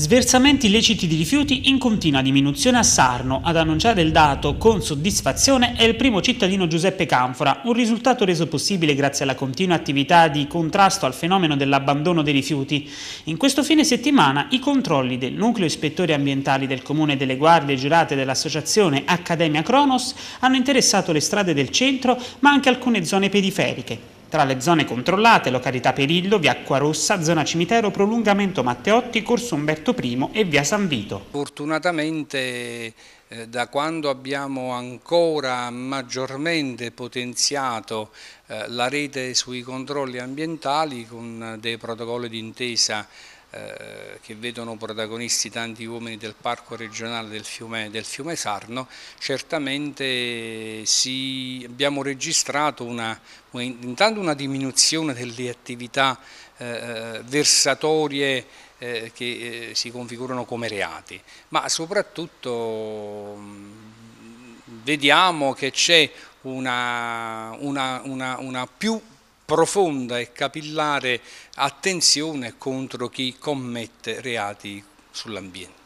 Sversamenti illeciti di rifiuti in continua diminuzione a Sarno. Ad annunciare il dato con soddisfazione è il primo cittadino Giuseppe Canfora, un risultato reso possibile grazie alla continua attività di contrasto al fenomeno dell'abbandono dei rifiuti. In questo fine settimana i controlli del nucleo ispettori ambientali del Comune delle Guardie Giurate dell'Associazione Accademia Cronos hanno interessato le strade del centro ma anche alcune zone periferiche. Tra le zone controllate, località Perillo, via Rossa, zona cimitero, prolungamento Matteotti, corso Umberto I e via San Vito. Fortunatamente eh, da quando abbiamo ancora maggiormente potenziato eh, la rete sui controlli ambientali con dei protocolli d'intesa eh, che vedono protagonisti tanti uomini del parco regionale del fiume, del fiume Sarno, certamente si, abbiamo registrato una, intanto una diminuzione delle attività eh, eh versatorie eh, che eh, si configurano come reati, ma soprattutto mm, vediamo che c'è una, una, una, una più profonda e capillare attenzione contro chi commette reati sull'ambiente.